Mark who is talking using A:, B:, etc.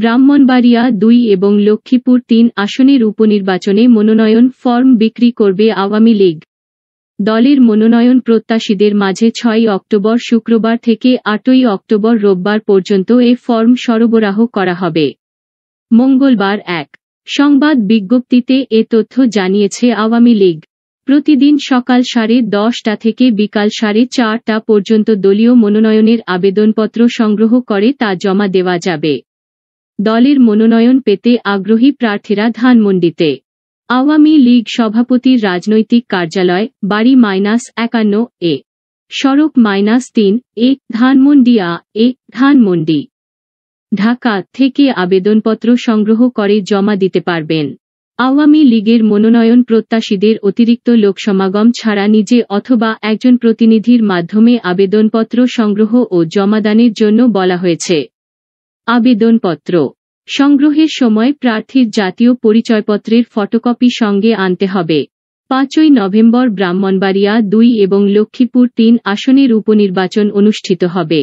A: ব্রাহ্মণবাড়িয়া দুই এবং লক্ষ্মীপুর তিন আসনের উপনির্বাচনে মনোনয়ন ফর্ম বিক্রি করবে আওয়ামী লীগ দলের মনোনয়ন প্রত্যাশীদের মাঝে ছয় অক্টোবর শুক্রবার থেকে আটই অক্টোবর রোববার পর্যন্ত এ ফর্ম সরবরাহ করা হবে মঙ্গলবার এক সংবাদ বিজ্ঞপ্তিতে এ তথ্য জানিয়েছে আওয়ামী লীগ প্রতিদিন সকাল সাড়ে দশটা থেকে বিকাল সাড়ে চারটা পর্যন্ত দলীয় মনোনয়নের আবেদনপত্র সংগ্রহ করে তা জমা দেওয়া যাবে দলের মনোনয়ন পেতে আগ্রহী প্রার্থীরা ধানমন্ডিতে আওয়ামী লীগ সভাপতির রাজনৈতিক কার্যালয় বাড়ি মাইনাস একান্ন এ সড়ক মাইনাস তিন এ ধানমন্ডিয়া এ ধানমন্ডি ঢাকা থেকে আবেদনপত্র সংগ্রহ করে জমা দিতে পারবেন আওয়ামী লীগের মনোনয়ন প্রত্যাশীদের অতিরিক্ত লোকসমাগম ছাড়া নিজে অথবা একজন প্রতিনিধির মাধ্যমে আবেদনপত্র সংগ্রহ ও জমাদানের জন্য বলা হয়েছে আবেদনপত্র সংগ্রহের সময় প্রার্থীর জাতীয় পরিচয়পত্রের ফটোকপি সঙ্গে আনতে হবে পাঁচই নভেম্বর ব্রাহ্মণবাড়িয়া দুই এবং লক্ষ্মীপুর তিন আসনের উপনির্বাচন অনুষ্ঠিত হবে